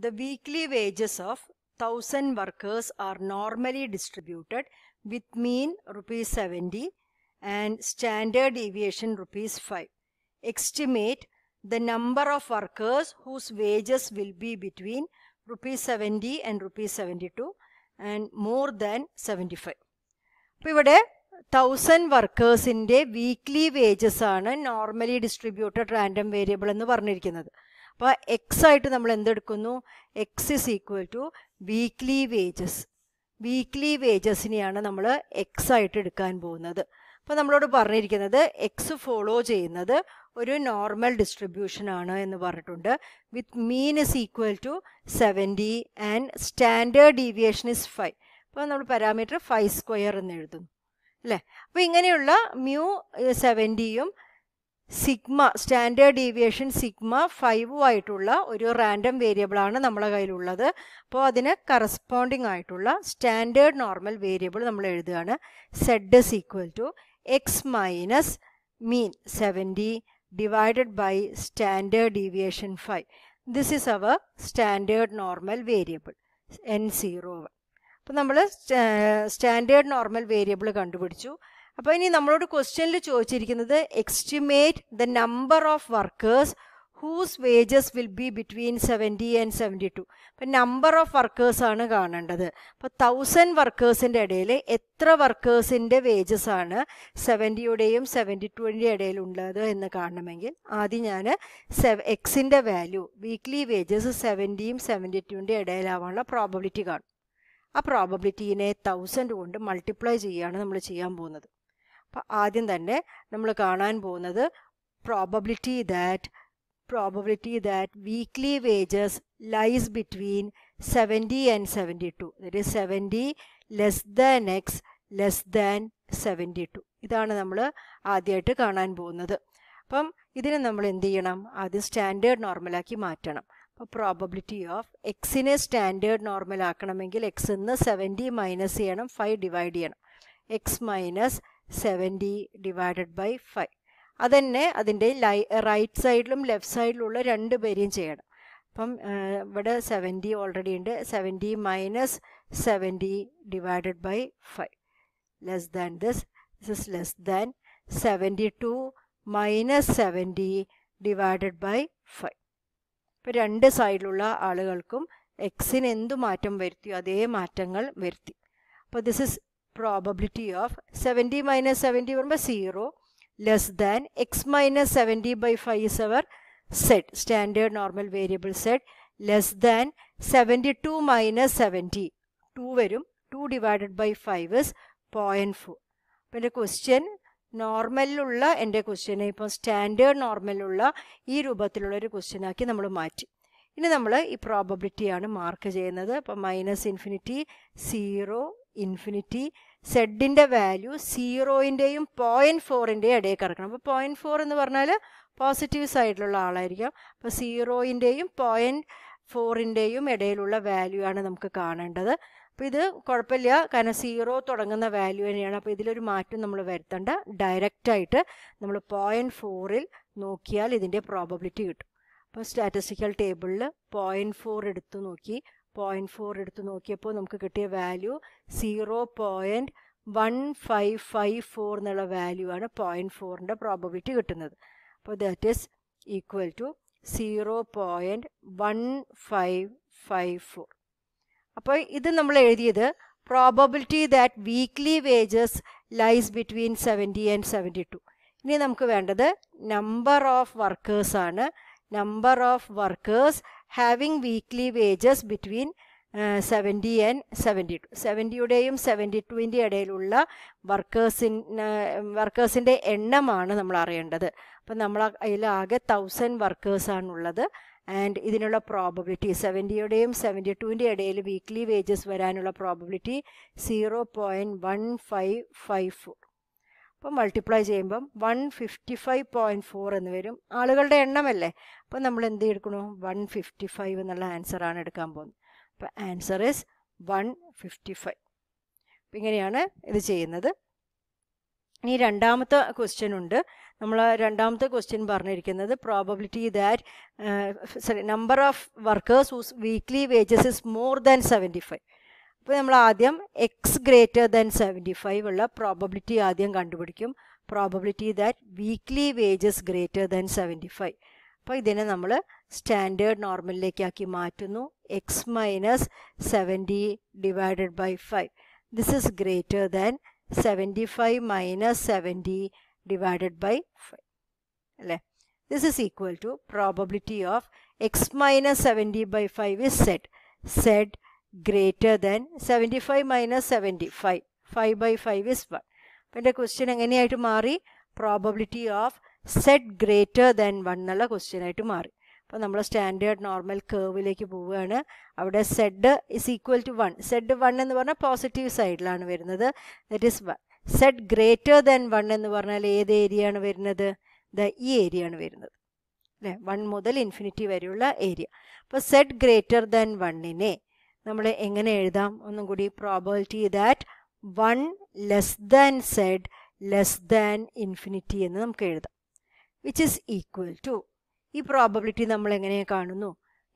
The weekly wages of 1000 workers are normally distributed with mean rupees 70 and standard deviation rupees 5. Estimate the number of workers whose wages will be between rupees 70 and rupees 72 and more than 75. അപ്പോൾ ഇവിടെ thousand വർക്കേഴ്സിൻ്റെ weekly wages ആണ് normally distributed random variable എന്ന് പറഞ്ഞിരിക്കുന്നത് അപ്പോൾ X ആയിട്ട് നമ്മൾ എന്തെടുക്കുന്നു X is equal to weekly wages weekly വേജസിനെയാണ് നമ്മൾ എക്സ് ആയിട്ട് എടുക്കാൻ പോകുന്നത് അപ്പോൾ നമ്മളോട് പറഞ്ഞിരിക്കുന്നത് എക്സ് ഫോളോ ചെയ്യുന്നത് ഒരു നോർമൽ ഡിസ്ട്രിബ്യൂഷൻ ആണ് എന്ന് പറഞ്ഞിട്ടുണ്ട് with mean is equal to seventy and standard deviation is five അപ്പോൾ നമ്മൾ പാരാമീറ്റർ ഫൈവ് സ്ക്വയർ എന്ന് എഴുതുന്നു അല്ലേ അപ്പോൾ ഇങ്ങനെയുള്ള മ്യൂ സെവൻറ്റിയും eh, sigma standard deviation sigma ഫൈവും ആയിട്ടുള്ള ഒരു റാൻഡം വേരിയബിളാണ് നമ്മളെ കയ്യിലുള്ളത് അപ്പോൾ അതിന് കറസ്പോണ്ടിങ് ആയിട്ടുള്ള സ്റ്റാൻഡേർഡ് നോർമൽ വേരിയബിൾ നമ്മൾ എഴുതുകയാണ് Z is equal to X minus mean seventy divided by standard deviation five this is our standard normal variable N zero one അപ്പോൾ നമ്മൾ സ്റ്റാൻഡേർഡ് നോർമൽ വേരിയബിൾ കണ്ടുപിടിച്ചു അപ്പോൾ ഇനി നമ്മളോട് ക്വസ്റ്റ്യനിൽ ചോദിച്ചിരിക്കുന്നത് estimate the number of workers whose wages will be between seventy and seventy two അപ്പം number of വർക്കേഴ്സാണ് കാണേണ്ടത് അപ്പോൾ തൗസൻഡ് വർക്കേഴ്സിൻ്റെ ഇടയിൽ എത്ര വർക്കേഴ്സിൻ്റെ വേജസ് ആണ് സെവൻറ്റിയുടെയും സെവൻറ്റി ടുവിൻ്റെ ഇടയിൽ ഉള്ളത് എന്ന് കാണണമെങ്കിൽ ആദ്യം ഞാൻ സെവ എക്സിൻ്റെ വാല്യൂ വീക്ക്ലി വേജസ് സെവൻറ്റിയും സെവൻറ്റി ടുവിൻ്റെ ഇടയിലാവാനുള്ള പ്രോബബിലിറ്റി കാണും ആ പ്രോബബിലിറ്റീനെ തൗസൻഡ് കൊണ്ട് മൾട്ടിപ്ലൈ ചെയ്യുകയാണ് നമ്മൾ ചെയ്യാൻ പോകുന്നത് അപ്പോൾ ആദ്യം തന്നെ നമ്മൾ കാണാൻ പോകുന്നത് probability that probability that weekly wages lies between seventy and seventy two അതായത് seventy less than X less than seventy two ഇതാണ് നമ്മൾ ആദ്യമായിട്ട് കാണാൻ പോകുന്നത് അപ്പം ഇതിനെ നമ്മൾ എന്ത് ചെയ്യണം ആദ്യം സ്റ്റാൻഡേർഡ് നോർമലാക്കി മാറ്റണം അപ്പോൾ പ്രോബബിലിറ്റി ഓഫ് എക്സിനെ സ്റ്റാൻഡേർഡ് നോർമലാക്കണമെങ്കിൽ എക്സ് നിന്ന് സെവൻറ്റി മൈനസ് ചെയ്യണം ഫൈവ് ഡിവൈഡ് ചെയ്യണം X minus seventy divided by five അതന്നെ അതിൻ്റെ ലൈ റൈറ്റ് സൈഡിലും ലെഫ്റ്റ് സൈഡിലുള്ള രണ്ട് പേരെയും ചെയ്യണം അപ്പം ഇവിടെ സെവൻറ്റി ഓൾറെഡി ഉണ്ട് seventy minus seventy divided by five less than this this is less than seventy two minus seventy divided by five ഇപ്പം രണ്ട് സൈഡിലുള്ള ആളുകൾക്കും എക്സിന് എന്തു മാറ്റം വരുത്തിയോ അതേ മാറ്റങ്ങൾ വരുത്തി അപ്പോൾ this is probability of 70 minus 70 വരുമ്പോൾ zero less than X minus seventy by five is our Z standard normal variable Z less than seventy two minus seventy two വരും two divided by five is point four അപ്പം എൻ്റെ question നോർമലിലുള്ള എൻ്റെ ക്വസ്റ്റ്യനെ ഇപ്പം standard നോർമലിലുള്ള ഈ രൂപത്തിലുള്ള ഒരു ക്വസ്റ്റ്യനാക്കി നമ്മൾ മാറ്റി ഇനി നമ്മൾ ഈ പ്രോബബിലിറ്റിയാണ് മാർക്ക് ചെയ്യുന്നത് അപ്പം മൈനസ് ഇൻഫിനിറ്റി സീറോ ഇൻഫിനിറ്റി സെഡിൻ്റെ വാല്യൂ സീറോയിൻ്റെയും പോയിൻറ്റ് ഫോറിൻ്റെയും ഇടയിൽ കിടക്കണം അപ്പോൾ പോയിൻറ്റ് ഫോർ എന്ന് പറഞ്ഞാൽ പോസിറ്റീവ് സൈഡിലുള്ള ആളായിരിക്കും അപ്പോൾ സീറോയിൻ്റെയും പോയിൻറ്റ് ഫോറിൻ്റെയും ഇടയിലുള്ള വാല്യൂ ആണ് നമുക്ക് കാണേണ്ടത് അപ്പോൾ ഇത് കുഴപ്പമില്ല കാരണം സീറോ തുടങ്ങുന്ന വാല്യൂ തന്നെയാണ് അപ്പോൾ ഇതിലൊരു മാറ്റം നമ്മൾ വരുത്തേണ്ട ഡയറക്റ്റായിട്ട് നമ്മൾ പോയിൻറ്റ് ഫോറിൽ നോക്കിയാൽ ഇതിൻ്റെ പ്രോബബിലിറ്റി കിട്ടും അപ്പോൾ സ്റ്റാറ്റിസ്റ്റിക്കൽ ടേബിളിൽ പോയിൻറ്റ് ഫോർ എടുത്തു നോക്കി പോയിന്റ് ഫോർ എടുത്ത് നോക്കിയപ്പോൾ നമുക്ക് കിട്ടിയ value zero point one five five four എന്നുള്ള വാല്യൂ ആണ് പോയിൻറ്റ് ഫോറിൻ്റെ പ്രോബബിലിറ്റി കിട്ടുന്നത് അപ്പോൾ that is equal to zero point one five five four അപ്പോൾ ഇത് നമ്മൾ എഴുതിയത് probability that weekly wages lies between seventy and seventy two ഇനി നമുക്ക് വേണ്ടത് നമ്പർ ഓഫ് വർക്കേഴ്സാണ് number of workers having weekly wages between seventy and seventy two സെവൻറ്റിയുടെയും seventy ടുവിൻ്റെ ഇടയിലുള്ള വർക്കേഴ്സിന് വർക്കേഴ്സിൻ്റെ എണ്ണമാണ് നമ്മൾ അറിയേണ്ടത് അപ്പം നമ്മൾ അതിൽ ആകെ തൗസൻഡ് വർക്കേഴ്സാണുള്ളത് ആൻഡ് ഇതിനുള്ള പ്രോബബിലിറ്റി സെവൻറ്റിയുടെയും സെവൻറ്റി ടുവിൻ്റെ ഇടയിൽ വീക്ക്ലി വേജസ് വരാനുള്ള probability zero point one five five four അപ്പോൾ മൾട്ടിപ്ലൈ ചെയ്യുമ്പം one fifty five point four എന്ന് വരും ആളുകളുടെ എണ്ണമല്ലേ അപ്പോൾ നമ്മൾ എന്ത് എടുക്കണു വൺ ഫിഫ്റ്റി ഫൈവ് എന്നുള്ള ആൻസറാണ് എടുക്കാൻ പോകുന്നത് അപ്പോൾ answer is one fifty five അപ്പം ഇങ്ങനെയാണ് ഇത് ചെയ്യുന്നത് ഇനി രണ്ടാമത്തെ ക്വസ്റ്റ്യൻ ഉണ്ട് നമ്മൾ രണ്ടാമത്തെ ക്വസ്റ്റ്യൻ പറഞ്ഞിരിക്കുന്നത് probability that sorry number of workers whose weekly wages is more than seventy five അപ്പോൾ നമ്മൾ ആദ്യം X greater than seventy five ഉള്ള പ്രോബബിലിറ്റി ആദ്യം കണ്ടുപിടിക്കും probability that weekly wages greater than seventy five അപ്പോൾ ഇതിനെ നമ്മൾ സ്റ്റാൻഡേർഡ് നോർമലിലേക്കാക്കി മാറ്റുന്നു X minus seventy divided by five this is greater than seventy five minus seventy divided by five അല്ലേ this is equal to probability of X minus seventy by five is Z Z greater than seventy five minus seventy five five by five is one അപ്പം എൻ്റെ question എങ്ങനെയായിട്ട് മാറി probability of set greater than one എന്നുള്ള ക്വസ്റ്റ്യനായിട്ട് മാറി അപ്പോൾ നമ്മൾ standard normal കേർവിലേക്ക് പോവുകയാണ് അവിടെ Z is equal to one Z one എന്ന് പറഞ്ഞാൽ പോസിറ്റീവ് സൈഡിലാണ് വരുന്നത് that is one Z greater than one എന്ന് പറഞ്ഞാൽ ഏത് ഏരിയ ആണ് വരുന്നത് ദ ഈ ഏരിയ ആണ് വരുന്നത് അല്ലേ വൺ മുതൽ ഇൻഫിനിറ്റി വരെയുള്ള ഏരിയ അപ്പോൾ സെഡ് ഗ്രേറ്റർ ദാൻ വണ്ണിനെ നമ്മൾ എങ്ങനെ എഴുതാം ഒന്നും കൂടി probability that one less than Z less than infinity എന്ന് നമുക്ക് എഴുതാം വിച്ച് ഇസ് ഈക്വൽ ടു ഈ പ്രോബബിലിറ്റി നമ്മൾ എങ്ങനെ കാണുന്നു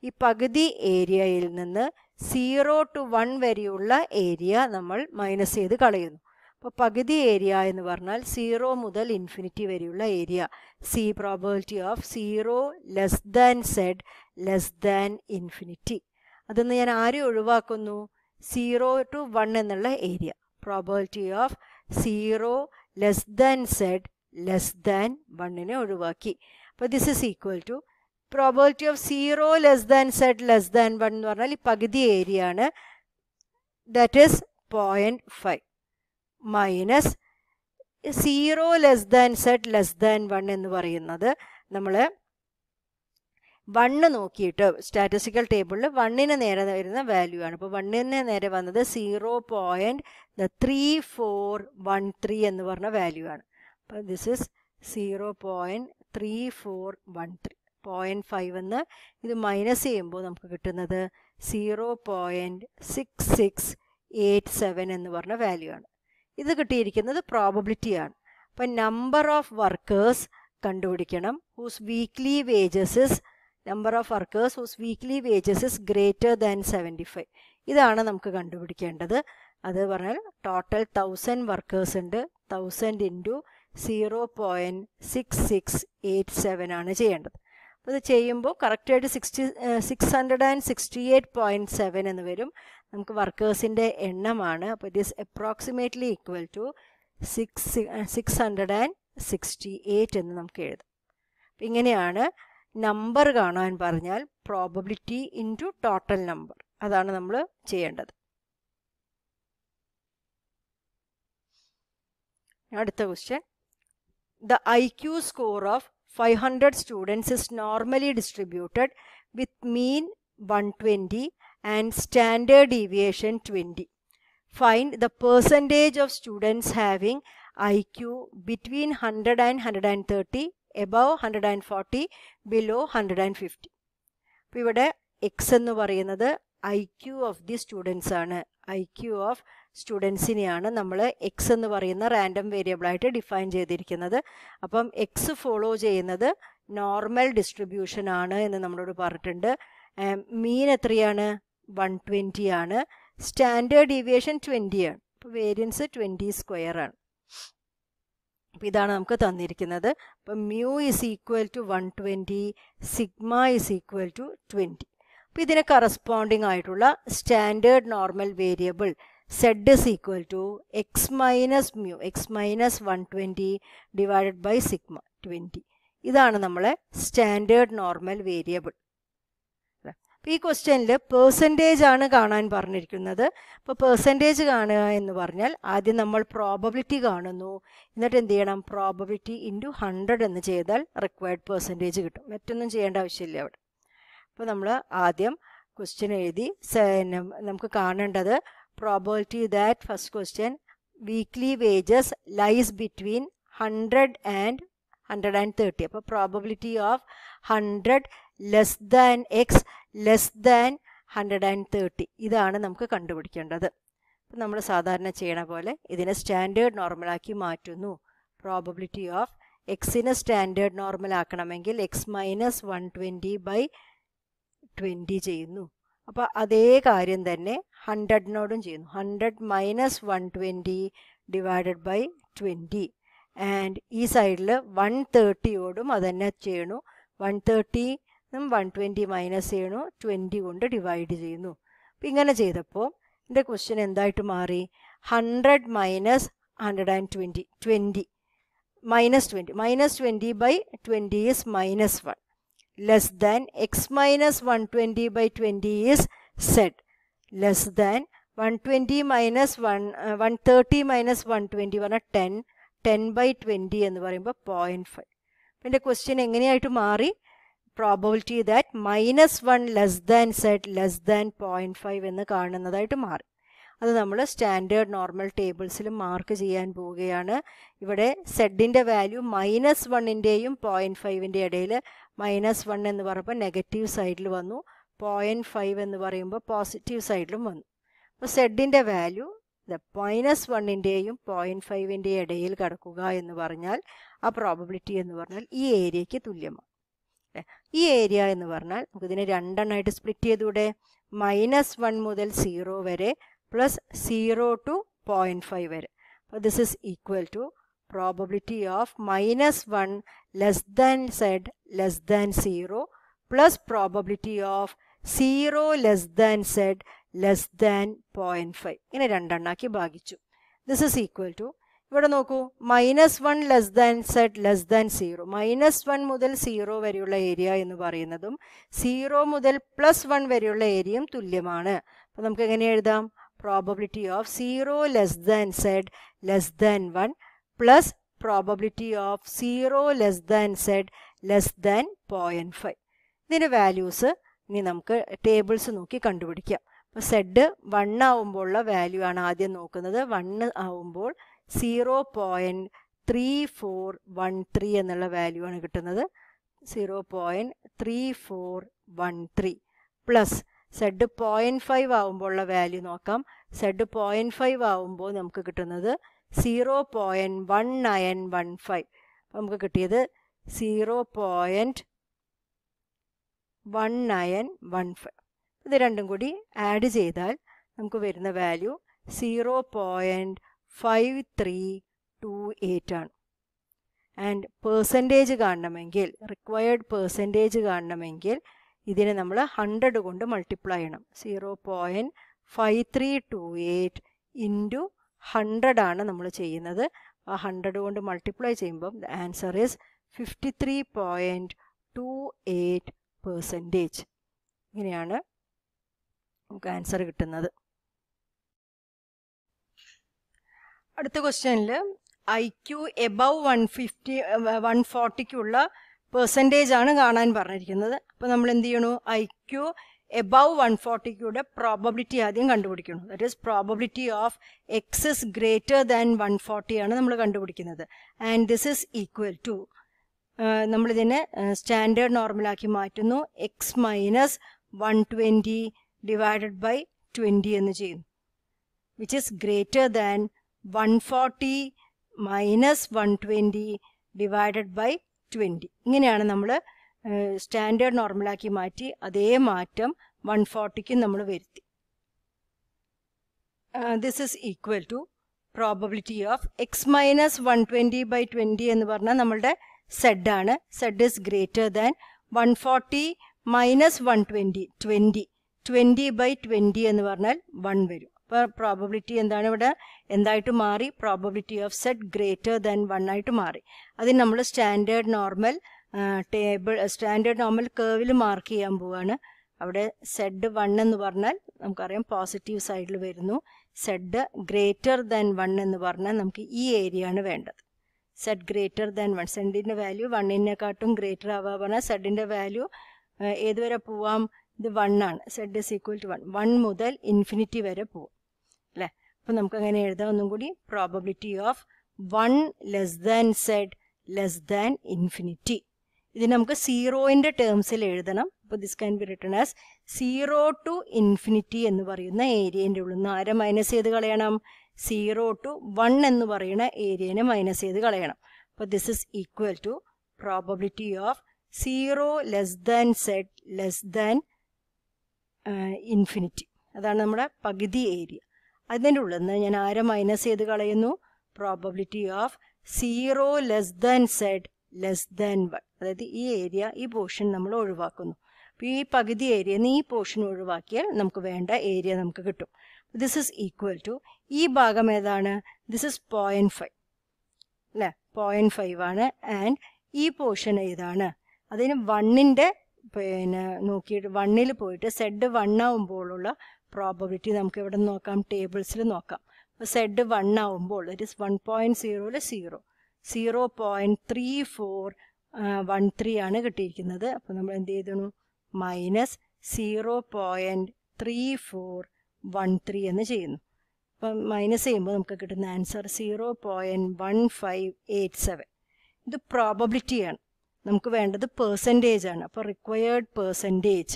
ഈ പകുതി ഏരിയയിൽ നിന്ന് സീറോ ടു വൺ വരെയുള്ള ഏരിയ നമ്മൾ മൈനസ് ചെയ്ത് കളയുന്നു അപ്പോൾ പകുതി ഏരിയ എന്ന് പറഞ്ഞാൽ സീറോ മുതൽ ഇൻഫിനിറ്റി വരെയുള്ള ഏരിയ സി probability of zero less than Z less than infinity അതിന്ന് ഞാൻ ആരെ ഒഴിവാക്കുന്നു സീറോ ടു വൺ എന്നുള്ള area probability of zero less than Z less than വണ്ണിനെ ഒഴിവാക്കി അപ്പോൾ this is equal to probability of zero less than Z less than one എന്ന് പറഞ്ഞാൽ ഈ പകുതി ഏരിയ ആണ് that is point five minus zero less than Z less than one എന്ന് പറയുന്നത് നമ്മൾ വണ്ണ് നോക്കിയിട്ട് സ്റ്റാറ്റിസ്റ്റിക്കൽ ടേബിളിൽ വണ്ണിന് നേരെ വരുന്ന വാല്യൂ ആണ് അപ്പോൾ വണ്ണിന് നേരെ വന്നത് zero point three four one three എന്ന് പറഞ്ഞ വാല്യൂ ആണ് അപ്പോൾ this is zero point three four one three point five എന്ന് ഇത് മൈനസ് ചെയ്യുമ്പോൾ നമുക്ക് കിട്ടുന്നത് zero point six six eight seven എന്ന് പറഞ്ഞ വാല്യൂ ആണ് ഇത് കിട്ടിയിരിക്കുന്നത് ആണ് അപ്പം നമ്പർ ഓഫ് വർക്കേഴ്സ് കണ്ടുപിടിക്കണം whose weekly wages is number of workers whose weekly wages is greater than seventy five ഇതാണ് നമുക്ക് കണ്ടുപിടിക്കേണ്ടത് അത് പറഞ്ഞാൽ ടോട്ടൽ തൗസൻഡ് വർക്കേഴ്സ് ഉണ്ട് thousand into zero point six six eight seven ആണ് ചെയ്യേണ്ടത് അപ്പോൾ ഇത് ചെയ്യുമ്പോൾ കറക്റ്റായിട്ട് sixty six hundred and sixty eight point seven എന്ന് വരും നമുക്ക് വർക്കേഴ്സിൻ്റെ എണ്ണമാണ് അപ്പോൾ it is approximately equal to six six hundred and sixty eight എന്ന് നമുക്ക് എഴുതാം ഇങ്ങനെയാണ് number gaanaan parnyal probability into total number adana nammal cheyandathu adutha question the iq score of 500 students is normally distributed with mean 120 and standard deviation 20 find the percentage of students having iq between 100 and 130 above hundred and forty below hundred and fifty അപ്പോൾ ഇവിടെ X എന്ന് പറയുന്നത് I Q of the students ആണ് I Q of സ്റ്റുഡൻസിനെയാണ് നമ്മൾ X എന്ന് പറയുന്ന random വേരിയബിളായിട്ട് ഡിഫൈൻ ചെയ്തിരിക്കുന്നത് അപ്പം എക്സ് ഫോളോ ചെയ്യുന്നത് നോർമൽ ഡിസ്ട്രിബ്യൂഷൻ ആണ് എന്ന് നമ്മളോട് പറഞ്ഞിട്ടുണ്ട് മീൻ എത്രയാണ് വൺ ട്വൻറ്റി ആണ് സ്റ്റാൻഡേർഡ് ഡീവിയേഷൻ ട്വൻറ്റിയാണ് അപ്പോൾ വേരിയൻസ് ട്വൻറ്റി സ്ക്വയർ ആണ് അപ്പോൾ ഇതാണ് നമുക്ക് തന്നിരിക്കുന്നത് അപ്പം mu is equal to one twenty sigma is equal to twenty അപ്പോൾ ഇതിന് കറസ്പോണ്ടിങ് ആയിട്ടുള്ള standard normal variable Z is equal to X minus mu X minus one twenty divided by sigma twenty ഇതാണ് നമ്മളെ സ്റ്റാൻഡേർഡ് നോർമൽ വേരിയബിൾ ഈ ക്വസ്റ്റ്യനിൽ percentage ആണ് കാണാൻ പറഞ്ഞിരിക്കുന്നത് അപ്പോൾ പേഴ്സൻറ്റേജ് കാണുക എന്ന് പറഞ്ഞാൽ ആദ്യം നമ്മൾ പ്രോബബിലിറ്റി കാണുന്നു എന്നിട്ട് എന്ത് ചെയ്യണം പ്രോബബിലിറ്റി ഇൻറ്റു ഹൺഡ്രഡ് എന്ന് ചെയ്താൽ റിക്വയർഡ് പേഴ്സൻറ്റേജ് കിട്ടും മറ്റൊന്നും ചെയ്യേണ്ട ആവശ്യമില്ല അവിടെ അപ്പോൾ നമ്മൾ ആദ്യം ക്വസ്റ്റ്യൻ എഴുതി നമുക്ക് കാണേണ്ടത് probability that first question weekly wages lies between hundred and hundred and thirty അപ്പോൾ probability of hundred less than X less than hundred and thirty ഇതാണ് നമുക്ക് കണ്ടുപിടിക്കേണ്ടത് അപ്പം നമ്മൾ സാധാരണ ചെയ്യണ പോലെ ഇതിനെ സ്റ്റാൻഡേർഡ് നോർമലാക്കി മാറ്റുന്നു പ്രോബബിലിറ്റി ഓഫ് എക്സിനെ സ്റ്റാൻഡേർഡ് നോർമൽ ആക്കണമെങ്കിൽ X minus one twenty by twenty ചെയ്യുന്നു അപ്പോൾ അതേ കാര്യം തന്നെ ഹൺഡ്രഡിനോടും ചെയ്യുന്നു hundred minus one twenty divided by twenty and ഈ സൈഡിൽ വൺ തേർട്ടിയോടും അതന്നെ ചെയ്യണു വൺ തേർട്ടി നമ്മൾ വൺ ട്വൻറ്റി മൈനസ് ചെയ്യണു ട്വൻറ്റി കൊണ്ട് ഡിവൈഡ് ചെയ്യുന്നു അപ്പം ഇങ്ങനെ ചെയ്തപ്പോൾ എൻ്റെ ക്വസ്റ്റ്യൻ എന്തായിട്ട് മാറി hundred minus hundred and twenty twenty minus twenty minus twenty by twenty is minus one less than X minus one twenty by twenty is Z less than one twenty minus one one thirty minus one twenty പറഞ്ഞാൽ ten ten by twenty എന്ന് പറയുമ്പോൾ point five അപ്പം എൻ്റെ question എങ്ങനെയായിട്ട് മാറി probability that minus one less than Z less than point five എന്ന് കാണുന്നതായിട്ട് മാറി അത് നമ്മൾ സ്റ്റാൻഡേർഡ് നോർമൽ ടേബിൾസിൽ മാർക്ക് ചെയ്യാൻ പോവുകയാണ് ഇവിടെ സെഡിൻ്റെ വാല്യൂ മൈനസ് വണ്ണിൻ്റെയും പോയിൻറ്റ് ഫൈവിൻ്റെ ഇടയിൽ മൈനസ് വൺ എന്ന് പറയുമ്പോൾ നെഗറ്റീവ് സൈഡിൽ വന്നു പോയിൻറ്റ് ഫൈവ് എന്ന് പറയുമ്പോൾ പോസിറ്റീവ് സൈഡിലും വന്നു അപ്പോൾ സെഡിൻ്റെ വാല്യൂ മൈനസ് വണ്ണിൻ്റെയും പോയിൻറ്റ് ഫൈവിൻ്റെ ഇടയിൽ കിടക്കുക എന്ന് പറഞ്ഞാൽ ആ പ്രോബിലിറ്റി എന്ന് പറഞ്ഞാൽ ഈ ഏരിയയ്ക്ക് തുല്യമാണ് ഈ ഏരിയ എന്ന് പറഞ്ഞാൽ നമുക്കിതിനെ രണ്ടെണ്ണമായിട്ട് സ്പ്ലിറ്റ് ചെയ്തൂടെ മൈനസ് വൺ മുതൽ സീറോ വരെ plus zero to point five വരെ അപ്പോൾ this is equal to probability of minus one less than Z less than zero plus probability of zero less than Z less than point five ഇങ്ങനെ രണ്ടെണ്ണാക്കി ഭാഗിച്ചു this is equal to ഇവിടെ നോക്കൂ minus one less than Z less than zero minus one മുതൽ zero വരെയുള്ള area എന്ന് പറയുന്നതും zero മുതൽ പ്ലസ് വൺ വരെയുള്ള ഏരിയയും തുല്യമാണ് അപ്പോൾ നമുക്ക് എങ്ങനെ എഴുതാം probability of zero less than Z less than one plus probability of zero less than Z less than point five ഇതിൻ്റെ വാല്യൂസ് ഇനി നമുക്ക് ടേബിൾസ് നോക്കി കണ്ടുപിടിക്കാം അപ്പോൾ സെഡ് വൺ ആവുമ്പോഴുള്ള വാല്യൂ ആണ് ആദ്യം നോക്കുന്നത് വണ് ആവുമ്പോൾ zero point three four one three എന്നുള്ള വാല്യൂ ആണ് കിട്ടുന്നത് zero point three four one three plus Z point five ആവുമ്പോൾ ഉള്ള വാല്യൂ നോക്കാം സെഡ് പോയിൻറ്റ് ഫൈവ് ആവുമ്പോൾ നമുക്ക് കിട്ടുന്നത് zero point one nine one five നമുക്ക് കിട്ടിയത് zero point one nine one five ഇത് രണ്ടും കൂടി ആഡ് ചെയ്താൽ നമുക്ക് വരുന്ന value zero point five three two eight ആണ് ആൻഡ് പേഴ്സൻറ്റേജ് കാണണമെങ്കിൽ റിക്വയർഡ് പേഴ്സൻറ്റേജ് കാണണമെങ്കിൽ ഇതിനെ നമ്മൾ ഹൺഡ്രഡ് കൊണ്ട് മൾട്ടിപ്ലൈ ചെയ്യണം zero point five three two eight into hundred ആണ് നമ്മൾ ചെയ്യുന്നത് ആ ഹൺഡ്രഡ് കൊണ്ട് മൾട്ടിപ്ലൈ ചെയ്യുമ്പം the answer is fifty three point two eight percentage ഇങ്ങനെയാണ് നമുക്ക് ആൻസർ കിട്ടുന്നത് അടുത്ത ക്വസ്റ്റ്യനിൽ I Q above one fifty one ഫോർട്ടിക്കുള്ള പെർസെൻറ്റേജ് ആണ് കാണാൻ പറഞ്ഞിരിക്കുന്നത് അപ്പോൾ നമ്മൾ എന്ത് ചെയ്യണു ഐ ക്യു എബവ് വൺ ഫോർട്ടിക്കൂടെ പ്രോബബിലിറ്റി ആദ്യം കണ്ടുപിടിക്കണം that is probability of X is greater than one ഫോർട്ടിയാണ് നമ്മൾ കണ്ടുപിടിക്കുന്നത് and this is equal to നമ്മളിതിനെ സ്റ്റാൻഡേർഡ് നോർമലാക്കി മാറ്റുന്നു X minus one twenty divided by twenty എന്ന് ചെയ്യുന്നു which is greater than 140 minus one twenty divided by twenty ഇങ്ങനെയാണ് നമ്മൾ സ്റ്റാൻഡേർഡ് നോർമലാക്കി മാറ്റി അതേ മാറ്റം വൺ ഫോർട്ടിക്ക് നമ്മൾ വരുത്തി this is equal to probability of X minus one twenty by twenty എന്ന് പറഞ്ഞാൽ നമ്മളുടെ സെഡ് ആണ് Z is greater than one forty minus one twenty twenty twenty by twenty എന്ന് പറഞ്ഞാൽ വൺ വരും അപ്പോൾ പ്രോബബിലിറ്റി എന്താണ് ഇവിടെ എന്തായിട്ട് മാറി probability of set greater than one ആയിട്ട് മാറി അതിന് നമ്മൾ standard normal table standard normal കേവിൽ മാർക്ക് ചെയ്യാൻ പോവാണ് അവിടെ സെഡ് വൺ എന്ന് പറഞ്ഞാൽ നമുക്കറിയാം പോസിറ്റീവ് സൈഡിൽ വരുന്നു സെഡ് ഗ്രേറ്റർ ദാൻ വൺ എന്ന് പറഞ്ഞാൽ നമുക്ക് ഈ ഏരിയ ആണ് വേണ്ടത് സെഡ് ഗ്രേറ്റർ ദാൻ വൺ സെഡിൻ്റെ വാല്യൂ വണ്ണിനെക്കാട്ടും ഗ്രേറ്റർ ആവുക പറഞ്ഞാൽ സെഡിൻ്റെ വാല്യൂ ഏതുവരെ പോവാം ഇത് വൺ ആണ് Z is equal to one one മുതൽ ഇൻഫിനിറ്റി വരെ പോവും അല്ലേ അപ്പം നമുക്ക് അങ്ങനെ എഴുതാം ഒന്നും കൂടി probability of one less than Z less than infinity ഇത് നമുക്ക് സീറോയിൻ്റെ ടേംസിൽ എഴുതണം അപ്പോൾ this can be written as zero to infinity എന്ന് പറയുന്ന ഏരിയേൻ്റെ ഉള്ളിൽ നിന്ന് ആരെ മൈനസ് ചെയ്ത് കളയണം സീറോ ടു വൺ എന്ന് പറയുന്ന ഏരിയനെ മൈനസ് ചെയ്ത് കളയണം അപ്പോൾ this is equal to probability of zero less than Z less than infinity അതാണ് നമ്മുടെ പകുതി ഏരിയ അതിൻ്റെ ഉള്ളിൽ നിന്ന് ഞാൻ ആരെ മൈനസ് ചെയ്ത് കളയുന്നു probability of zero less than Z less than one അതായത് ഈ ഏരിയ ഈ പോർഷൻ നമ്മൾ ഒഴിവാക്കുന്നു അപ്പോൾ ഈ പകുതി ഏരിയ നിന്ന് ഈ പോർഷൻ ഒഴിവാക്കിയാൽ നമുക്ക് വേണ്ട ഏരിയ നമുക്ക് കിട്ടും ദിസ് ഇസ് ഈക്വൽ ടു ഈ ഭാഗം ഏതാണ് ദിസ് ഇസ് പോയിൻറ്റ് ഫൈവ് അല്ലേ പോയിൻറ്റ് ഫൈവ് ആണ് ആൻഡ് ഈ പോർഷൻ ഏതാണ് അതിന് വണ്ണിൻ്റെ പിന്നെ നോക്കിയിട്ട് വണ്ണിൽ പോയിട്ട് സെഡ് വൺ ആവുമ്പോഴുള്ള പ്രോബബിലിറ്റി നമുക്ക് ഇവിടെ നോക്കാം ടേബിൾസിൽ നോക്കാം അപ്പോൾ സെഡ് വൺ ആവുമ്പോൾ ദറ്റ് ഇസ് വൺ പോയിൻറ്റ് സീറോയിൽ zero zero point three four one three ആണ് കിട്ടിയിരിക്കുന്നത് അപ്പോൾ നമ്മൾ എന്ത് ചെയ്തു minus zero point three four one three എന്ന് ചെയ്യുന്നു അപ്പം മൈനസ് ചെയ്യുമ്പോൾ നമുക്ക് കിട്ടുന്ന answer zero point one five eight seven ഇത് പ്രോബബിലിറ്റിയാണ് നമുക്ക് വേണ്ടത് പേഴ്സൻറ്റേജ് ആണ് അപ്പോൾ required percentage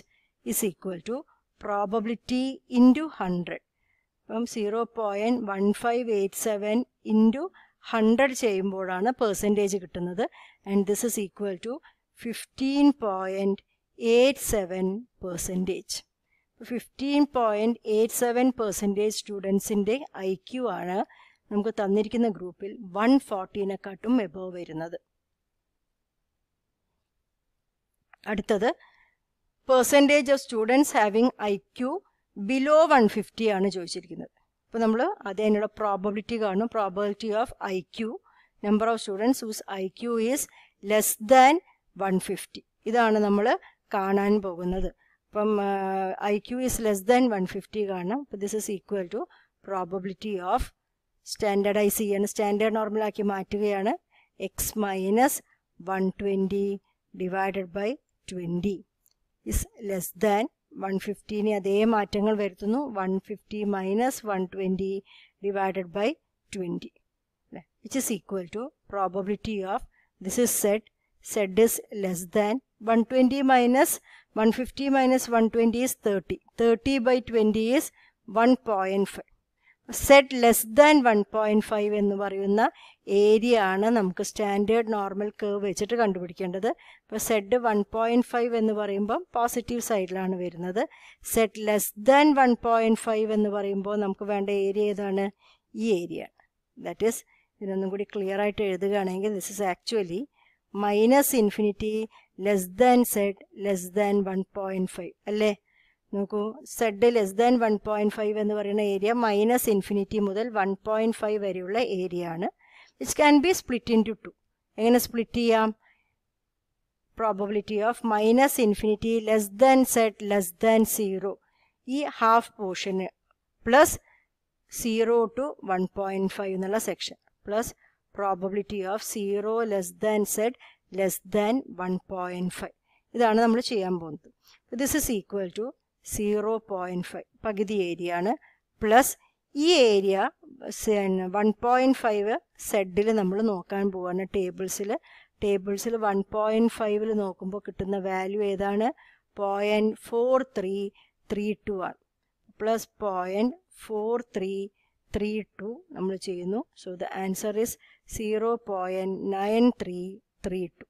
is equal to probability into hundred അപ്പം zero point one five eight seven into hundred ചെയ്യുമ്പോഴാണ് പേഴ്സൻറ്റേജ് കിട്ടുന്നത് and this is equal to fifteen point eight seven percentage fifteen point eight seven percentage സ്റ്റുഡൻസിൻ്റെ I Q ആണ് നമുക്ക് തന്നിരിക്കുന്ന ഗ്രൂപ്പിൽ one ഫോർട്ടീനെക്കാട്ടും above വരുന്നത് അടുത്തത് percentage of students having I Q below one fifty ആണ് ചോദിച്ചിരിക്കുന്നത് അപ്പോൾ നമ്മൾ അത് അതിനുള്ള പ്രോബബിലിറ്റി കാണും probability of I Q number of students whose I Q is less than one fifty ഇതാണ് നമ്മൾ കാണാൻ പോകുന്നത് അപ്പം I Q is less than one fifty കാണണം അപ്പം this is equal to probability of standardise ചെയ്യാണ് സ്റ്റാൻഡേർഡ് നോർമലാക്കി മാറ്റുകയാണ് X minus one twenty divided by 20 is less than 150 ने அதே மாற்றங்கள் வருதுனு 150 minus 120 divided by 20 which is equal to probability of this is set. Set is less than 120 minus 150 minus 120 is 30 30 by 20 is 1.5 Z less than one point five എന്ന് പറയുന്ന area ആണ് നമുക്ക് standard normal cave വെച്ചിട്ട് കണ്ടുപിടിക്കേണ്ടത് ഇപ്പോൾ Z one point five എന്ന് പറയുമ്പോൾ positive സൈഡിലാണ് വരുന്നത് Z less than one point five എന്ന് പറയുമ്പോൾ നമുക്ക് വേണ്ട ഏരിയ ഏതാണ് ഈ ഏരിയ ദാറ്റ് ഈസ് ഇതിനൊന്നും കൂടി ക്ലിയർ ആയിട്ട് എഴുതുകയാണെങ്കിൽ this is actually minus infinity less than Z less than one point five അല്ലേ നോക്കൂ Z less than one point five എന്ന് പറയുന്ന ഏരിയ മൈനസ് ഇൻഫിനിറ്റി മുതൽ വൺ പോയിന്റ് ഫൈവ് വരെയുള്ള ഏരിയ ആണ് which can be split into two എങ്ങനെ split ചെയ്യാം probability of minus infinity less than Z less than zero ഈ half പോർഷന് plus zero to one point five എന്നുള്ള section plus probability of zero less than Z less than one point five ഇതാണ് നമ്മൾ ചെയ്യാൻ പോകുന്നത് this is equal to zero point five പകുതി area ആണ് plus ഈ ഏരിയ വൺ പോയിൻറ്റ് ഫൈവ് സെഡിൽ നമ്മൾ നോക്കാൻ പോവാണ് ടേബിൾസിൽ ടേബിൾസിൽ വൺ പോയിൻറ്റ് ഫൈവിൽ നോക്കുമ്പോൾ കിട്ടുന്ന വാല്യൂ ഏതാണ് point four three three two ആണ് plus point four three three two നമ്മൾ ചെയ്യുന്നു so the answer is zero point nine three three two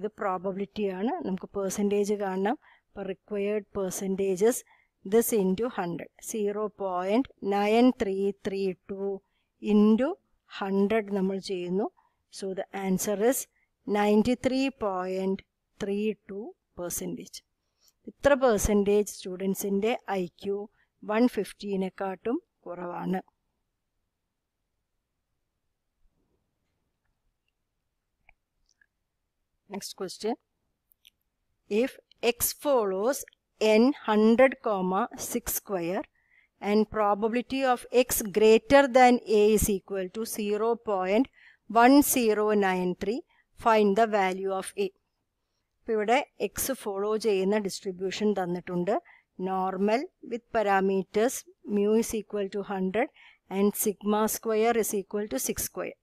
ഇത് പ്രോബബിലിറ്റിയാണ് നമുക്ക് പേഴ്സൻറ്റേജ് കാണണം അപ്പോൾ required percentages this into hundred zero point nine three three two into hundred നമ്മൾ ചെയ്യുന്നു so the answer is ninety three point three two percentage ഇത്ര percentage സ്റ്റുഡൻസിൻ്റെ I Q one ഫിഫ്റ്റീനെക്കാട്ടും കുറവാണ് next question if X follows n 100 comma 6 square and probability of x greater than a is equal to 0 0.1093 find the value of a. ഇവിടെ X follow ചെയ്യുന്ന distribution തന്നിട്ടുണ്ട് normal with parameters mu is equal to hundred and sigma square is equal to six square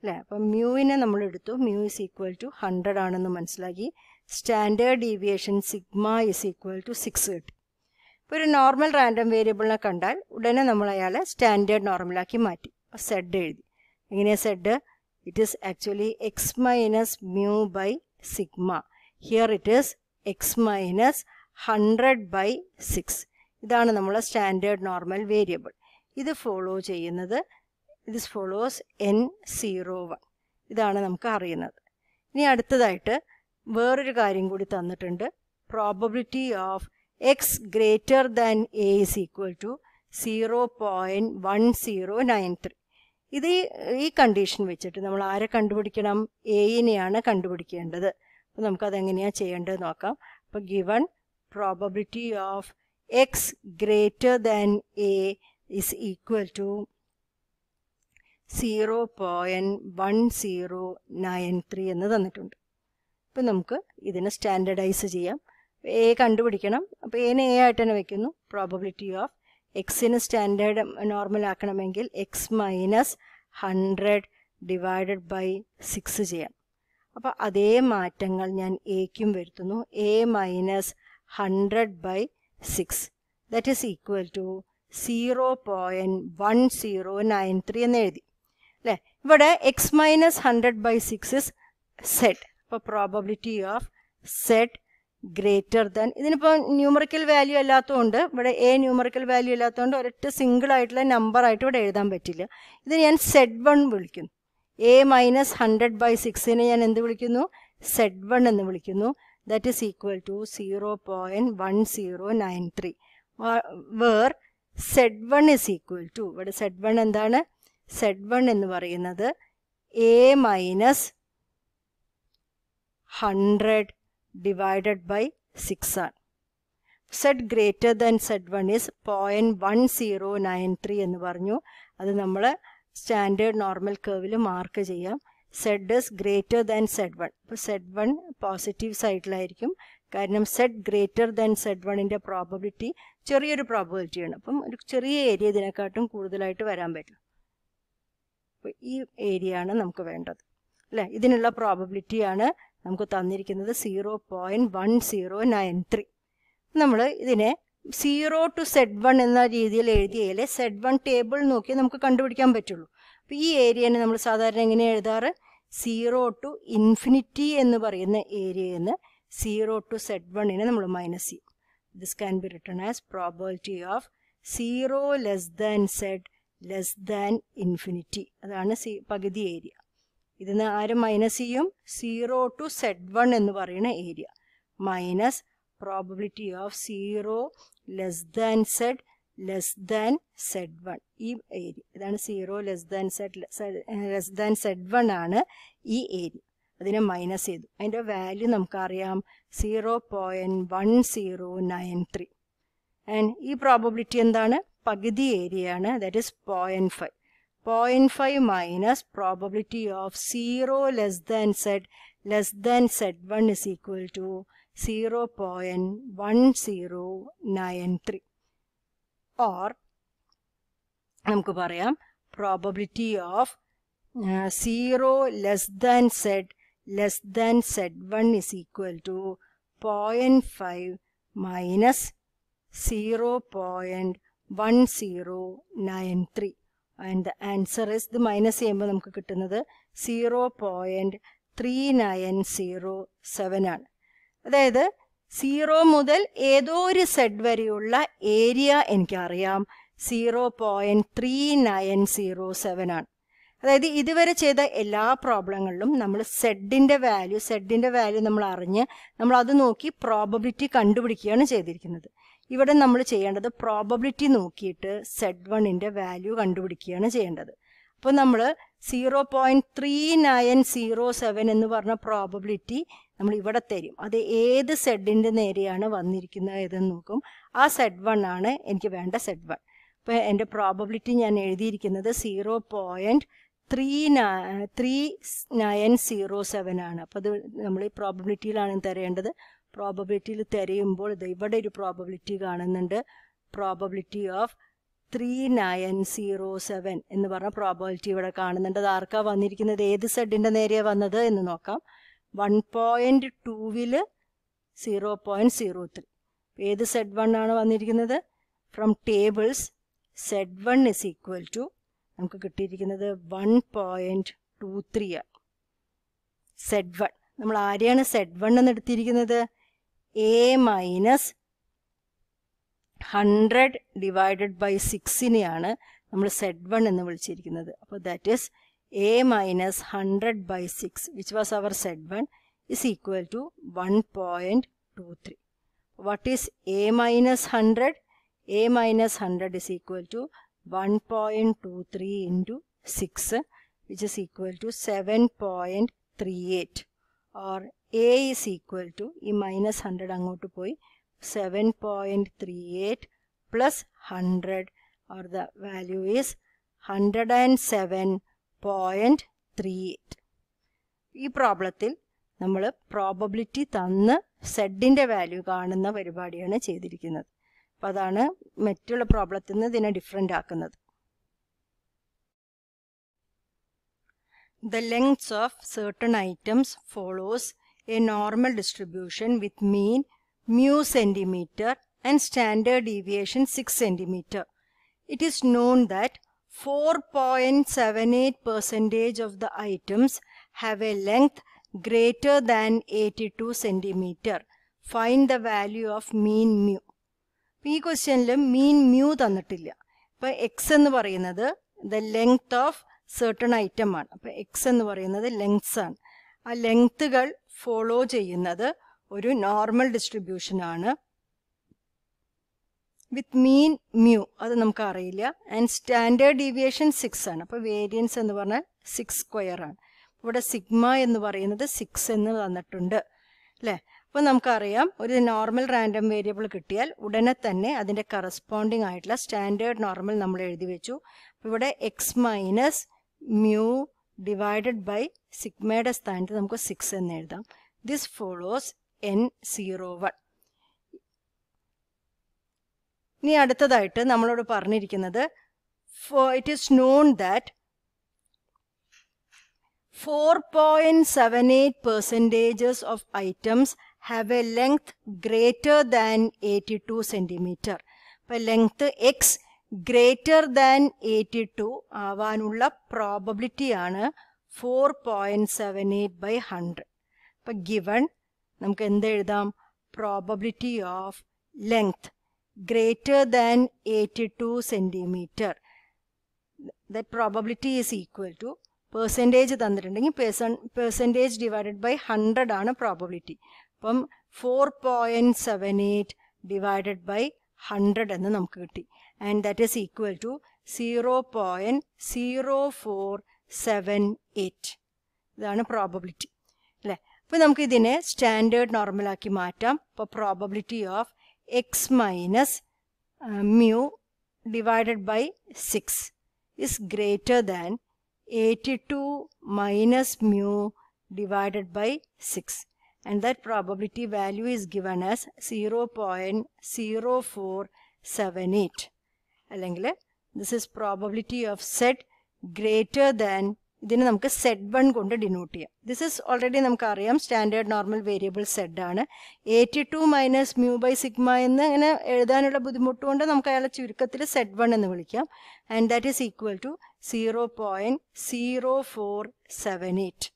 അല്ലേ അപ്പം മ്യൂവിനെ നമ്മൾ എടുത്തു mu is equal to hundred ആണെന്ന് മനസ്സിലാക്കി standard deviation sigma is equal to six കിട്ടി ഇപ്പോൾ ഒരു നോർമൽ റാൻഡം വേരിയബിളിനെ കണ്ടാൽ ഉടനെ നമ്മൾ അയാളെ സ്റ്റാൻഡേർഡ് നോർമലാക്കി മാറ്റി അപ്പോൾ സെഡ് എഴുതി എങ്ങനെയാണ് Z it is actually X minus mu by sigma here it is X minus hundred by six ഇതാണ് നമ്മളെ സ്റ്റാൻഡേർഡ് നോർമൽ വേരിയബിൾ ഇത് ഫോളോ ചെയ്യുന്നത് this follows N zero one ഇതാണ് നമുക്ക് അറിയുന്നത് ഇനി അടുത്തതായിട്ട് വേറൊരു കാര്യം കൂടി തന്നിട്ടുണ്ട് probability of X greater than A is equal to zero point one zero nine three ഇത് ഈ കണ്ടീഷൻ വെച്ചിട്ട് നമ്മൾ ആരെ കണ്ടുപിടിക്കണം എയിനെയാണ് കണ്ടുപിടിക്കേണ്ടത് അപ്പോൾ നമുക്കതെങ്ങനെയാണ് ചെയ്യേണ്ടത് നോക്കാം അപ്പോൾ given probability of X greater than A is equal to zero point one zero nine three എന്ന് തന്നിട്ടുണ്ട് അപ്പം നമുക്ക് ഇതിനെ സ്റ്റാൻഡർഡൈസ് ചെയ്യാം എ കണ്ടുപിടിക്കണം അപ്പോൾ എനെ എ ആയിട്ട് തന്നെ വെക്കുന്നു പ്രോബബിലിറ്റി ഓഫ് എക്സിന് സ്റ്റാൻഡേർഡ് നോർമൽ ആക്കണമെങ്കിൽ X minus hundred divided by six ചെയ്യാം അപ്പോൾ അതേ മാറ്റങ്ങൾ ഞാൻ എക്കും വരുത്തുന്നു A minus hundred by six that is equal to zero point one zero nine three എന്ന് എഴുതി അല്ലേ ഇവിടെ X minus hundred by six is Z ഇപ്പോൾ probability of set greater than ഇതിനിപ്പോൾ ന്യൂമറിക്കൽ വാല്യൂ അല്ലാത്തതുകൊണ്ട് ഇവിടെ എ ന്യൂമറിക്കൽ വാല്യൂ അല്ലാത്തതുകൊണ്ട് ഒരൊറ്റ സിംഗിൾ ആയിട്ടുള്ള നമ്പർ ആയിട്ട് ഇവിടെ എഴുതാൻ പറ്റില്ല ഇത് ഞാൻ സെഡ് വൺ വിളിക്കുന്നു എ മൈനസ് ഹൺഡ്രഡ് ബൈ സിക്സിനെ ഞാൻ എന്ത് വിളിക്കുന്നു സെഡ് വൺ എന്ന് വിളിക്കുന്നു that is equal to zero point one zero nine three where Z one is equal to ഇവിടെ സെഡ് വൺ എന്താണ് സെഡ് വൺ എന്ന് പറയുന്നത് എ മൈനസ് 100 ഡിവൈഡഡ് ബൈ 6 ആണ് Z greater than Z one is point one zero nine three എന്ന് പറഞ്ഞു അത് നമ്മൾ standard normal കേവിൽ മാർക്ക് ചെയ്യാം Z is greater than Z one ഇപ്പോൾ സെഡ് വൺ പോസിറ്റീവ് സൈഡിലായിരിക്കും കാരണം സെഡ് ഗ്രേറ്റർ ദാൻ സെഡ് വണ്ണിൻ്റെ പ്രോബബിലിറ്റി ചെറിയൊരു ആണ് അപ്പം ഒരു ചെറിയ ഏരിയ ഇതിനെക്കാട്ടും കൂടുതലായിട്ട് വരാൻ പറ്റും അപ്പോൾ ഈ ഏരിയ ആണ് നമുക്ക് വേണ്ടത് അല്ലേ ഇതിനുള്ള ആണ് നമുക്ക് തന്നിരിക്കുന്നത് zero point one zero nine three നമ്മൾ ഇതിനെ സീറോ ടു സെഡ് വൺ എന്ന രീതിയിൽ എഴുതിയാലേ സെഡ് വൺ ടേബിൾ നോക്കി നമുക്ക് കണ്ടുപിടിക്കാൻ പറ്റുള്ളൂ അപ്പോൾ ഈ ഏരിയനെ നമ്മൾ സാധാരണ എങ്ങനെ എഴുതാറ് സീറോ ടു ഇൻഫിനിറ്റി എന്ന് പറയുന്ന ഏരിയയിൽ നിന്ന് സീറോ ടു സെഡ് വണ്ണിനെ നമ്മൾ മൈനസ് ചെയ്യും this can be written as probability of zero less than Z less than infinity അതാണ് സി പകുതി ഏരിയ ഇതിന് ആര് മൈനസ് ചെയ്യും സീറോ ടു സെഡ് വൺ എന്ന് പറയുന്ന area minus probability of zero less than Z less than Z one ഈ area ഇതാണ് zero less than Z less than Z one ആണ് ഈ ഏരിയ അതിനെ മൈനസ് ചെയ്തു അതിൻ്റെ വാല്യൂ നമുക്കറിയാം zero point one zero nine three and ഈ probability എന്താണ് പകുതി ഏരിയയാണ് that is point five 0.5 minus probability of 0 less than z less than z1 is equal to 0 0.1093 or namukku parayam probability of 0 less than z less than z1 is equal to 0.5 minus 0.1093 and the answer is ഇത് minus ചെയ്യുമ്പോൾ നമുക്ക് കിട്ടുന്നത് zero point three nine zero seven ആണ് അതായത് zero മുതൽ ഏതോ ഒരു Z വരെയുള്ള ഏരിയ എനിക്കറിയാം zero point three nine zero seven ആണ് അതായത് ഇതുവരെ ചെയ്ത എല്ലാ പ്രോബ്ലങ്ങളിലും നമ്മൾ സെഡിൻ്റെ വാല്യൂ സെഡിൻ്റെ വാല്യൂ നമ്മൾ അറിഞ്ഞ് നമ്മൾ അത് നോക്കി പ്രോബബിലിറ്റി കണ്ടുപിടിക്കുകയാണ് ചെയ്തിരിക്കുന്നത് ഇവിടെ നമ്മൾ ചെയ്യേണ്ടത് പ്രോബബിലിറ്റി നോക്കിയിട്ട് സെഡ് വണ്ണിൻ്റെ വാല്യൂ കണ്ടുപിടിക്കുകയാണ് ചെയ്യേണ്ടത് അപ്പോൾ നമ്മൾ zero point three nine zero seven എന്ന് പറഞ്ഞ പ്രോബബിലിറ്റി നമ്മൾ ഇവിടെ തരും അത് ഏത് സെഡിൻ്റെ നേരെയാണ് വന്നിരിക്കുന്നത് ഏതെന്ന് നോക്കും ആ സെഡ് വൺ ആണ് എനിക്ക് വേണ്ട സെഡ് വൺ അപ്പോൾ എൻ്റെ പ്രോബബിലിറ്റി ഞാൻ എഴുതിയിരിക്കുന്നത് zero point three three nine zero seven ആണ് അപ്പോൾ അത് നമ്മൾ ഈ പ്രോബബിലിറ്റിയിലാണ് തരേണ്ടത് പ്രോബബിലിറ്റിയിൽ തിരയുമ്പോൾ ഇത് ഇവിടെ ഒരു പ്രോബബിലിറ്റി കാണുന്നുണ്ട് probability of three nine zero seven എന്ന് പറഞ്ഞ പ്രോബബിലിറ്റി ഇവിടെ കാണുന്നുണ്ട് അത് ആർക്കാ വന്നിരിക്കുന്നത് ഏത് സെഡിൻ്റെ നേരെയാണ് വന്നത് എന്ന് നോക്കാം വൺ പോയിൻറ്റ് ടൂവിൽ സീറോ പോയിൻറ്റ് സീറോ ത്രീ ഏത് സെഡ് വൺ ആണ് വന്നിരിക്കുന്നത് from tables Z one is equal to നമുക്ക് കിട്ടിയിരിക്കുന്നത് വൺ പോയിൻറ്റ് ടു ത്രീ ആണ് സെഡ് വൺ നമ്മൾ ആരെയാണ് സെഡ് വൺ എന്ന് എടുത്തിരിക്കുന്നത് A minus hundred divided by സിക്സിനെയാണ് നമ്മൾ സെഡ് വൺ എന്ന് വിളിച്ചിരിക്കുന്നത് അപ്പോൾ that is A minus hundred by six which was our Z one is equal to one point two three what is a minus 100 a minus 100 is equal to 1.23 into 6 which is equal to 7.38 or A is equal to ഈ minus hundred അങ്ങോട്ട് പോയി seven point three eight plus hundred or the value is hundred and seven point three eight ഈ പ്രോബ്ലത്തിൽ നമ്മൾ probability തന്ന് സെഡിൻ്റെ value കാണുന്ന പരിപാടിയാണ് ചെയ്തിരിക്കുന്നത് അപ്പം അതാണ് മറ്റുള്ള പ്രോബ്ലത്തിൽ നിന്ന് ഇതിനെ ഡിഫറെൻ്റ് ആക്കുന്നത് the lengths of certain items follows a normal distribution with mean mu centimeter and standard deviation 6 centimeter. It is known that 4.78 percentage of the items have a length greater than 82 centimeter. Find the value of mean mu ഈ ക്വസ്റ്റ്യനിൽ mean mu തന്നിട്ടില്ല അപ്പോൾ x എന്ന് പറയുന്നത് the length of certain item ആണ് അപ്പോൾ x എന്ന് പറയുന്നത് ലെങ്ത്സ് ആണ് ആ ലെങ്ത്തുകൾ ഫോളോ ചെയ്യുന്നത് ഒരു നോർമൽ ഡിസ്ട്രിബ്യൂഷൻ ആണ് വിത്ത് മീൻ മ്യൂ അത് നമുക്ക് അറിയില്ല ആൻഡ് സ്റ്റാൻഡേർഡ് ഡീവിയേഷൻ സിക്സ് ആണ് അപ്പോൾ വേരിയൻസ് എന്ന് പറഞ്ഞാൽ സിക്സ് സ്ക്വയർ ആണ് ഇവിടെ സിഗ്മ എന്ന് പറയുന്നത് സിക്സ് എന്ന് തന്നിട്ടുണ്ട് അല്ലേ അപ്പോൾ നമുക്കറിയാം ഒരു നോർമൽ റാൻഡം വേരിയബിൾ കിട്ടിയാൽ ഉടനെ തന്നെ അതിൻ്റെ കറസ്പോണ്ടിങ് ആയിട്ടുള്ള സ്റ്റാൻഡേർഡ് നോർമൽ നമ്മൾ എഴുതി വെച്ചു അപ്പോൾ ഇവിടെ X minus mu divided by സിഗ്മയുടെ സ്ഥാനത്ത് നമുക്ക് സിക്സ് എന്ന് എഴുതാം this follows N zero one ഇനി അടുത്തതായിട്ട് നമ്മളോട് പറഞ്ഞിരിക്കുന്നത് it is known that four point seven eight percentages of items have a length greater than eighty two centimeter അപ്പോൾ length x greater than eighty two ആവാനുള്ള പ്രോബബിലിറ്റിയാണ് four point seven eight by hundred അപ്പം given നമുക്ക് എന്തെഴുതാം probability of length greater than eighty two centimetre that probability is equal to percentage തന്നിട്ടുണ്ടെങ്കിൽ person percentage divided by hundred ആണ് probability അപ്പം four point seven eight divided by hundred എന്ന് നമുക്ക് കിട്ടി and that is equal to 0.0478 ഇതാണ് probability അല്ലേ അപ്പോൾ നമുക്ക് ഇതിനെ സ്റ്റാൻഡേർഡ് നോർമലാക്കി മാറ്റാം അപ്പോൾ probability of X minus mu divided by six is greater than 82 minus mu divided by 6 and that probability value is given as 0.0478. അല്ലെങ്കിൽ this is probability of set greater than ഇതിനെ നമുക്ക് സെഡ് വൺ കൊണ്ട് denote ചെയ്യാം this is already നമുക്കറിയാം standard normal variable z ആണ് eighty two minus mu by sigma എന്ന് ഇങ്ങനെ എഴുതാനുള്ള ബുദ്ധിമുട്ട് കൊണ്ട് നമുക്ക് അയാളെ ചുരുക്കത്തിൽ സെഡ് വൺ എന്ന് വിളിക്കാം and that is equal to zero point zero four seven eight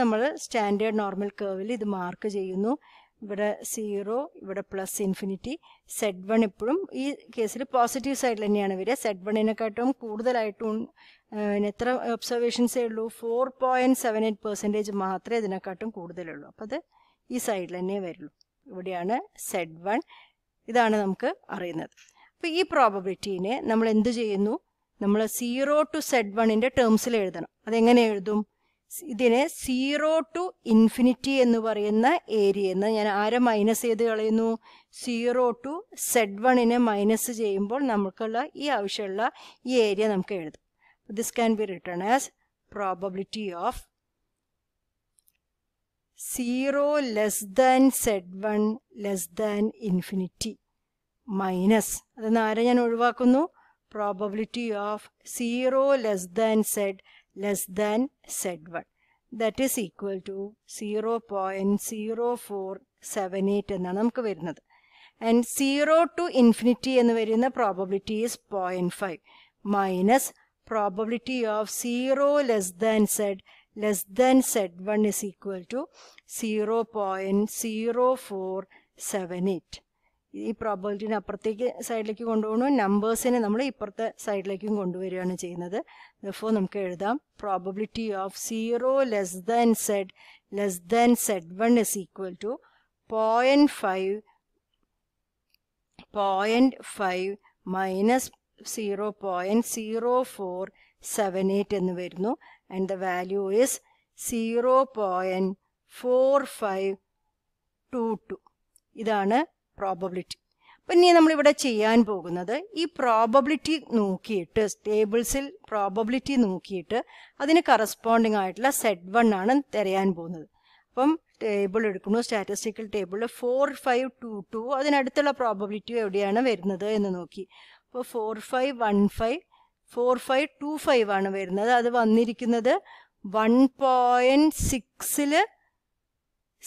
നമ്മൾ സ്റ്റാൻഡേർഡ് നോർമൽ കേവിൽ ഇത് മാർക്ക് ചെയ്യുന്നു ഇവിടെ സീറോ ഇവിടെ പ്ലസ് ഇൻഫിനിറ്റി സെഡ് വൺ എപ്പോഴും ഈ കേസിൽ പോസിറ്റീവ് സൈഡിൽ തന്നെയാണ് വരിക സെഡ് വണ്ണിനെക്കാട്ടും കൂടുതലായിട്ടും എത്ര ഒബ്സർവേഷൻസേ ഉള്ളൂ four point seven eight percentage മാത്രമേ ഇതിനെക്കാട്ടും കൂടുതലുള്ളൂ അപ്പോൾ അത് ഈ സൈഡിൽ തന്നെ വരുള്ളൂ ഇവിടെയാണ് സെഡ് വൺ ഇതാണ് നമുക്ക് അറിയുന്നത് അപ്പോൾ ഈ പ്രോബബിലിറ്റീനെ നമ്മൾ എന്ത് ചെയ്യുന്നു നമ്മൾ സീറോ ടു സെഡ് വണ്ണിൻ്റെ ടേംസിൽ എഴുതണം അതെങ്ങനെ എഴുതും ഇതിനെ സീറോ ടു ഇൻഫിനിറ്റി എന്ന് പറയുന്ന ഏരിയ എന്ന് ഞാൻ ആരെ മൈനസ് ചെയ്ത് കളയുന്നു സീറോ ടു സെഡ് വണ്ണിനെ മൈനസ് ചെയ്യുമ്പോൾ നമുക്കുള്ള ഈ ആവശ്യമുള്ള ഈ ഏരിയ നമുക്ക് എഴുതാം this can be written as probability of zero less than Z one less than infinity minus അതെന്ന് ആരെ ഞാൻ ഒഴിവാക്കുന്നു probability of zero less than z less than Z1 that is equal to 0 0.0478 എന്നാണ് നമുക്ക് വരുന്നത് and 0 to infinity എന്ന് the probability is 0.5 minus probability of 0 less than said less than Z1 is equal to 0.0478 ഈ പ്രോബിലിറ്റിനെ അപ്പുറത്തേക്ക് സൈഡിലേക്ക് കൊണ്ടുപോകണോ നമ്പേഴ്സിനെ നമ്മൾ ഇപ്പുറത്തെ സൈഡിലേക്കും കൊണ്ടുവരികയാണ് ചെയ്യുന്നത് ഇപ്പോൾ നമുക്ക് എഴുതാം probability of zero less than Z less than Z one is equal to point five point five minus zero point zero four seven eight എന്ന് വരുന്നു and the value is zero point four five two two ഇതാണ് probability അപ്പം ഇനി നമ്മളിവിടെ ചെയ്യാൻ പോകുന്നത് ഈ probability നോക്കിയിട്ട് ടേബിൾസിൽ പ്രോബബിലിറ്റി നോക്കിയിട്ട് അതിന് കറസ്പോണ്ടിങ് ആയിട്ടുള്ള സെഡ് വൺ ആണ് തിരയാൻ പോകുന്നത് അപ്പം ടേബിൾ എടുക്കുന്നു statistical table four five two two അതിനടുത്തുള്ള പ്രോബബിലിറ്റി എവിടെയാണ് വരുന്നത് എന്ന് നോക്കി അപ്പോൾ four five one five four five two five ആണ് വരുന്നത് അത് വന്നിരിക്കുന്നത് വൺ പോയിൻറ്റ് സിക്സിൽ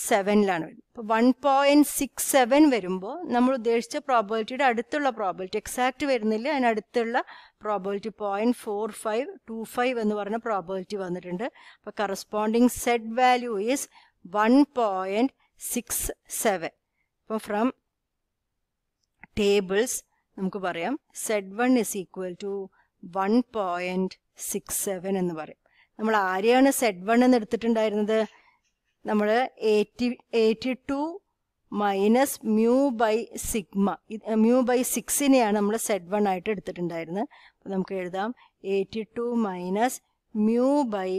സെവനിലാണ് വരുന്നത് ഇപ്പൊ വൺ പോയിന്റ് സിക്സ് സെവൻ വരുമ്പോൾ നമ്മൾ ഉദ്ദേശിച്ച പ്രോബിലിറ്റിയുടെ അടുത്തുള്ള പ്രോബിലിറ്റി എക്സാക്ട് വരുന്നില്ല അതിനടുത്തുള്ള probability point four five two five എന്ന് പറഞ്ഞ പ്രോബിലിറ്റി വന്നിട്ടുണ്ട് അപ്പൊ corresponding z value is one point six seven അപ്പോൾ ഫ്രം ടേബിൾസ് നമുക്ക് പറയാം z one is equal to one point six seven എന്ന് പറയും നമ്മൾ ആരെയാണ് സെഡ് വൺ എന്ന് എടുത്തിട്ടുണ്ടായിരുന്നത് നമ്മൾ eighty eighty two minus mu by sigma mu by സിക്സിനെയാണ് നമ്മൾ സെഡ് വൺ ആയിട്ട് എടുത്തിട്ടുണ്ടായിരുന്നത് അപ്പോൾ നമുക്ക് എഴുതാം eighty two minus mu by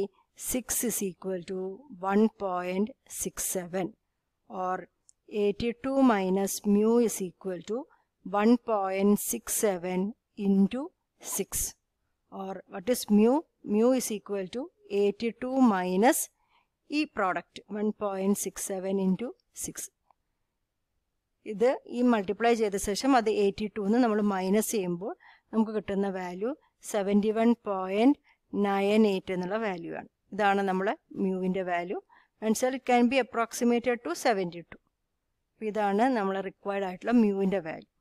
six is equal to one point six seven or eighty two minus mu is equal to one point six seven into six or what is mu mu is equal to eighty two minus ഈ product one point six seven into six ഇത് ഈ multiply ചെയ്ത ശേഷം അത് eighty to നമ്മൾ minus ചെയ്യുമ്പോൾ നമുക്ക് കിട്ടുന്ന value seventy one point nine eight എന്നുള്ള വാല്യൂ ആണ് ഇതാണ് നമ്മളെ മ്യൂവിൻ്റെ value and so it can be approximated to seventy two ഇതാണ് നമ്മൾ റിക്വയർഡ് ആയിട്ടുള്ള മ്യൂവിൻ്റെ വാല്യൂ